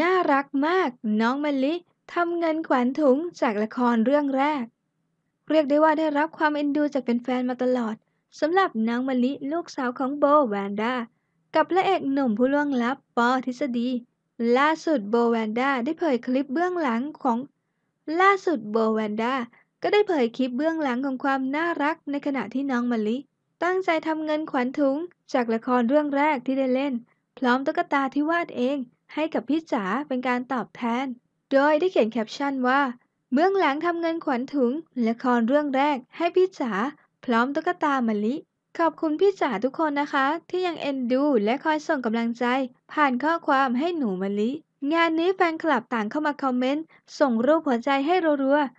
น่ารักมาก น้องมะลิทำเงินขวัญถุงจากละครเรื่องแรก เรียกได้ว่าได้รับความเอ็นดูจากเป็นแฟนมาตลอดสำหรับน้องมะลิลูกสาวของโบแวนด้ากับพระเอกหนุ่มผู้ล่วงลับปอทฤษฎีล่าสุดโบแวนด้าได้เผยคลิปเบื้องหลังของ ล่าสุดโบแวนด้าก็ได้เผยคลิปเบื้องหลังของความน่ารักในขณะที่น้องมะลิ ตั้งใจทำเงินขวัญถุงจากละครเรื่องแรกที่ได้เล่นพร้อมตุ๊กตาที่วาดเองให้กับพี่จ๋าเป็นการตอบแทน โดยได้เขียนแคปชั่นว่า เมืองหลังทำเงินขวัญถุงละครเรื่องแรก ให้พี่จ๋าพร้อมตุ๊กตามะลิ ขอบคุณพี่จ๋าทุกคนนะคะ ที่ยังเอ็นดูและคอยส่งกำลังใจ ผ่านข้อความให้หนูมะลิ งานนี้แฟนคลับต่างเข้ามาคอมเมนต์ส่งรูปหัวใจให้รัวๆ